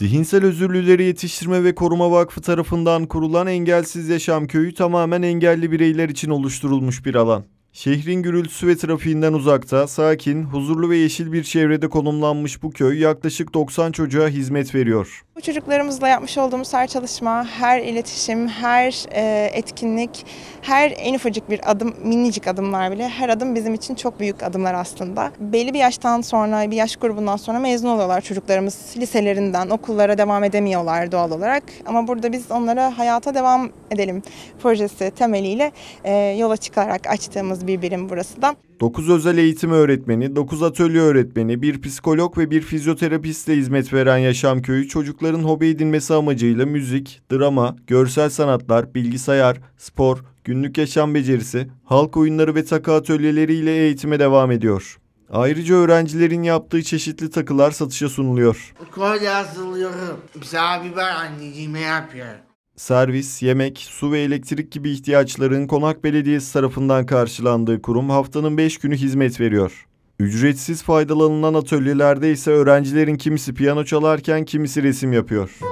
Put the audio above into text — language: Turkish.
Zihinsel özürlüleri yetiştirme ve koruma vakfı tarafından kurulan Engelsiz Yaşam Köyü tamamen engelli bireyler için oluşturulmuş bir alan. Şehrin gürültüsü ve trafiğinden uzakta, sakin, huzurlu ve yeşil bir çevrede konumlanmış bu köy yaklaşık 90 çocuğa hizmet veriyor. Bu çocuklarımızla yapmış olduğumuz her çalışma, her iletişim, her e, etkinlik, her en ufacık bir adım, minicik adımlar bile her adım bizim için çok büyük adımlar aslında. Belli bir yaştan sonra, bir yaş grubundan sonra mezun oluyorlar çocuklarımız liselerinden, okullara devam edemiyorlar doğal olarak. Ama burada biz onlara hayata devam edelim projesi temeliyle e, yola çıkarak açtığımız bir birim burası da. 9 özel eğitim öğretmeni, 9 atölye öğretmeni, bir psikolog ve bir fizyoterapistle hizmet veren Yaşam Köyü çocukların hobi edinmesi amacıyla müzik, drama, görsel sanatlar, bilgisayar, spor, günlük yaşam becerisi, halk oyunları ve takı atölyeleriyle eğitime devam ediyor. Ayrıca öğrencilerin yaptığı çeşitli takılar satışa sunuluyor. Kolye hazırlıyorum. Mesela biber anneciğime yapıyorum servis, yemek, su ve elektrik gibi ihtiyaçların Konak Belediyesi tarafından karşılandığı kurum haftanın 5 günü hizmet veriyor. Ücretsiz faydalanılan atölyelerde ise öğrencilerin kimisi piyano çalarken kimisi resim yapıyor.